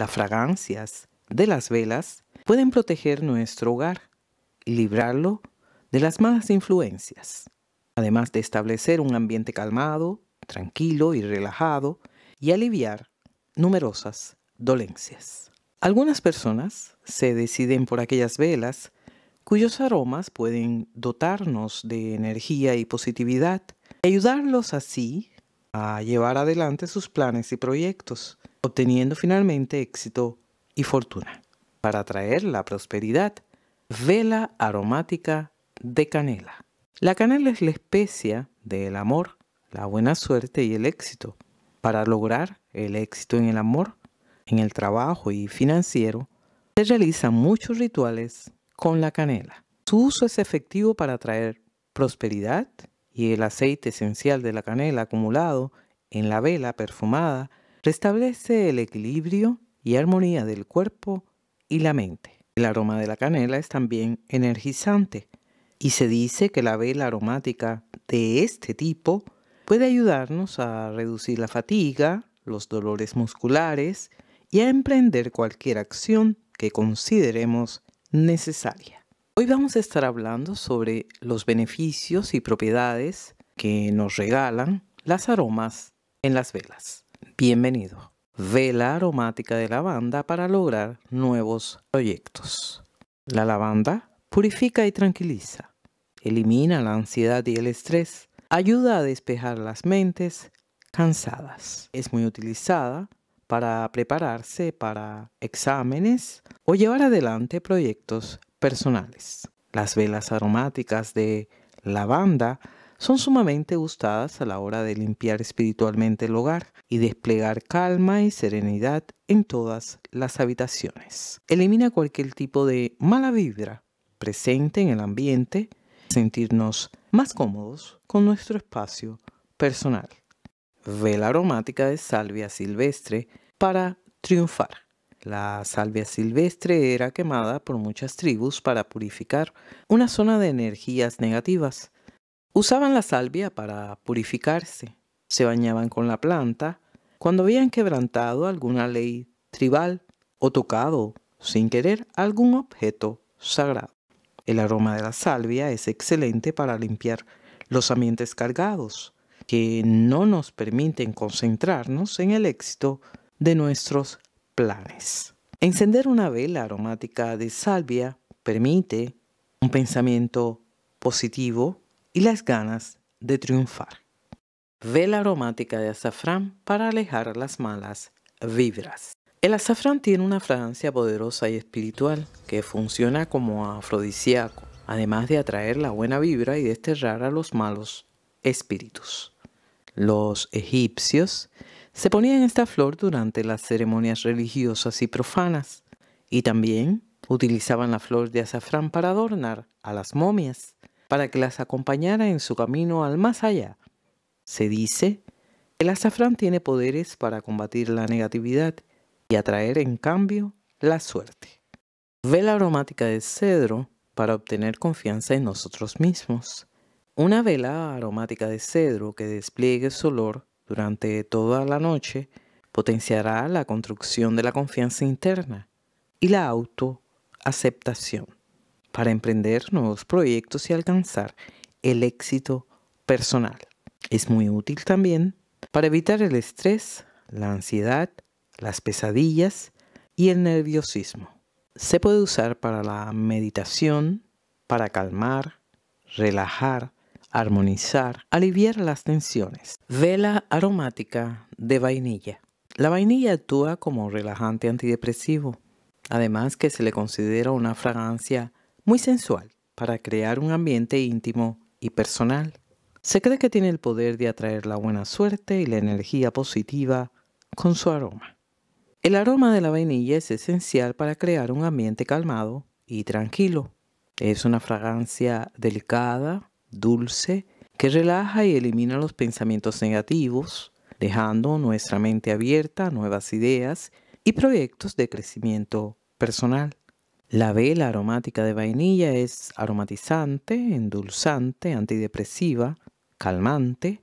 las fragancias de las velas pueden proteger nuestro hogar y librarlo de las malas influencias, además de establecer un ambiente calmado, tranquilo y relajado y aliviar numerosas dolencias. Algunas personas se deciden por aquellas velas cuyos aromas pueden dotarnos de energía y positividad ayudarlos así a llevar adelante sus planes y proyectos obteniendo finalmente éxito y fortuna. Para atraer la prosperidad, vela aromática de canela. La canela es la especia del amor, la buena suerte y el éxito. Para lograr el éxito en el amor, en el trabajo y financiero, se realizan muchos rituales con la canela. Su uso es efectivo para atraer prosperidad y el aceite esencial de la canela acumulado en la vela perfumada Restablece el equilibrio y armonía del cuerpo y la mente. El aroma de la canela es también energizante y se dice que la vela aromática de este tipo puede ayudarnos a reducir la fatiga, los dolores musculares y a emprender cualquier acción que consideremos necesaria. Hoy vamos a estar hablando sobre los beneficios y propiedades que nos regalan las aromas en las velas. Bienvenido. Vela aromática de lavanda para lograr nuevos proyectos. La lavanda purifica y tranquiliza. Elimina la ansiedad y el estrés. Ayuda a despejar las mentes cansadas. Es muy utilizada para prepararse para exámenes o llevar adelante proyectos personales. Las velas aromáticas de lavanda son sumamente gustadas a la hora de limpiar espiritualmente el hogar y desplegar calma y serenidad en todas las habitaciones. Elimina cualquier tipo de mala vibra presente en el ambiente, sentirnos más cómodos con nuestro espacio personal. Vela aromática de salvia silvestre para triunfar. La salvia silvestre era quemada por muchas tribus para purificar una zona de energías negativas Usaban la salvia para purificarse, se bañaban con la planta cuando habían quebrantado alguna ley tribal o tocado sin querer algún objeto sagrado. El aroma de la salvia es excelente para limpiar los ambientes cargados, que no nos permiten concentrarnos en el éxito de nuestros planes. Encender una vela aromática de salvia permite un pensamiento positivo y las ganas de triunfar. Vela aromática de azafrán para alejar las malas vibras. El azafrán tiene una fragancia poderosa y espiritual que funciona como afrodisíaco, además de atraer la buena vibra y desterrar a los malos espíritus. Los egipcios se ponían esta flor durante las ceremonias religiosas y profanas y también utilizaban la flor de azafrán para adornar a las momias para que las acompañara en su camino al más allá. Se dice, el azafrán tiene poderes para combatir la negatividad y atraer en cambio la suerte. Vela aromática de cedro para obtener confianza en nosotros mismos. Una vela aromática de cedro que despliegue su olor durante toda la noche potenciará la construcción de la confianza interna y la autoaceptación para emprender nuevos proyectos y alcanzar el éxito personal. Es muy útil también para evitar el estrés, la ansiedad, las pesadillas y el nerviosismo. Se puede usar para la meditación, para calmar, relajar, armonizar, aliviar las tensiones. Vela aromática de vainilla. La vainilla actúa como relajante antidepresivo, además que se le considera una fragancia muy sensual para crear un ambiente íntimo y personal. Se cree que tiene el poder de atraer la buena suerte y la energía positiva con su aroma. El aroma de la vainilla es esencial para crear un ambiente calmado y tranquilo. Es una fragancia delicada, dulce, que relaja y elimina los pensamientos negativos, dejando nuestra mente abierta a nuevas ideas y proyectos de crecimiento personal. La vela aromática de vainilla es aromatizante, endulzante, antidepresiva, calmante.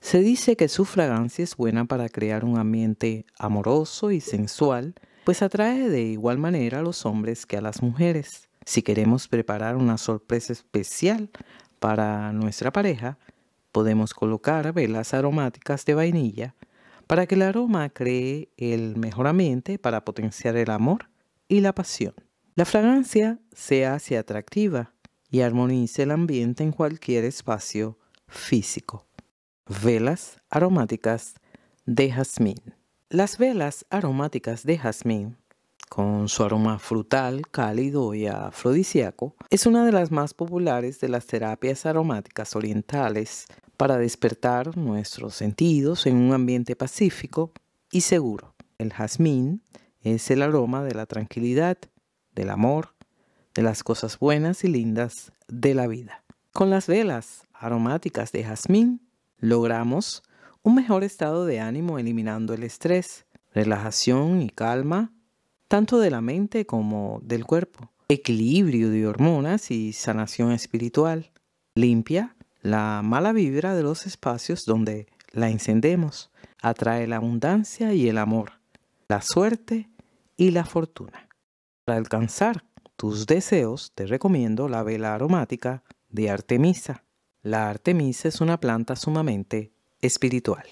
Se dice que su fragancia es buena para crear un ambiente amoroso y sensual, pues atrae de igual manera a los hombres que a las mujeres. Si queremos preparar una sorpresa especial para nuestra pareja, podemos colocar velas aromáticas de vainilla para que el aroma cree el mejor ambiente para potenciar el amor y la pasión. La fragancia se hace atractiva y armoniza el ambiente en cualquier espacio físico. Velas aromáticas de jazmín. Las velas aromáticas de jazmín, con su aroma frutal, cálido y afrodisíaco, es una de las más populares de las terapias aromáticas orientales para despertar nuestros sentidos en un ambiente pacífico y seguro. El jazmín es el aroma de la tranquilidad del amor, de las cosas buenas y lindas de la vida. Con las velas aromáticas de jazmín logramos un mejor estado de ánimo eliminando el estrés, relajación y calma, tanto de la mente como del cuerpo, equilibrio de hormonas y sanación espiritual, limpia la mala vibra de los espacios donde la encendemos, atrae la abundancia y el amor, la suerte y la fortuna. Para alcanzar tus deseos, te recomiendo la vela aromática de Artemisa. La Artemisa es una planta sumamente espiritual.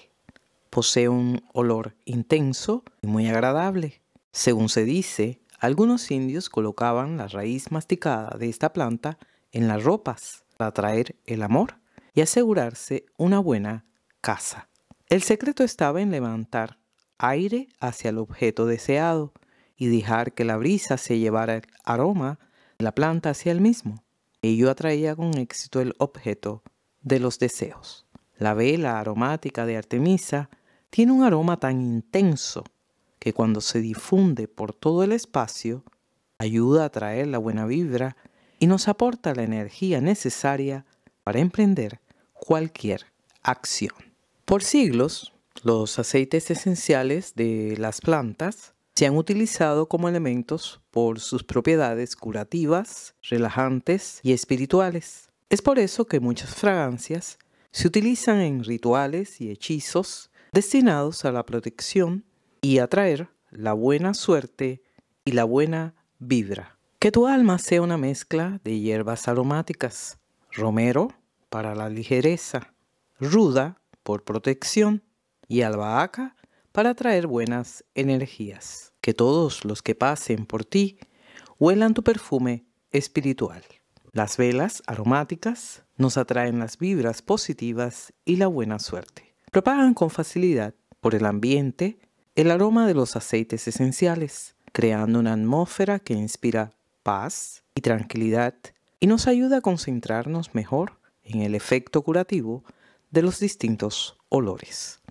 Posee un olor intenso y muy agradable. Según se dice, algunos indios colocaban la raíz masticada de esta planta en las ropas para atraer el amor y asegurarse una buena casa. El secreto estaba en levantar aire hacia el objeto deseado y dejar que la brisa se llevara el aroma de la planta hacia el mismo. Ello atraía con éxito el objeto de los deseos. La vela aromática de Artemisa tiene un aroma tan intenso que cuando se difunde por todo el espacio, ayuda a atraer la buena vibra y nos aporta la energía necesaria para emprender cualquier acción. Por siglos, los aceites esenciales de las plantas se han utilizado como elementos por sus propiedades curativas, relajantes y espirituales. Es por eso que muchas fragancias se utilizan en rituales y hechizos destinados a la protección y atraer la buena suerte y la buena vibra. Que tu alma sea una mezcla de hierbas aromáticas, romero para la ligereza, ruda por protección y albahaca para atraer buenas energías. Que todos los que pasen por ti huelan tu perfume espiritual. Las velas aromáticas nos atraen las vibras positivas y la buena suerte. Propagan con facilidad por el ambiente el aroma de los aceites esenciales, creando una atmósfera que inspira paz y tranquilidad y nos ayuda a concentrarnos mejor en el efecto curativo de los distintos olores.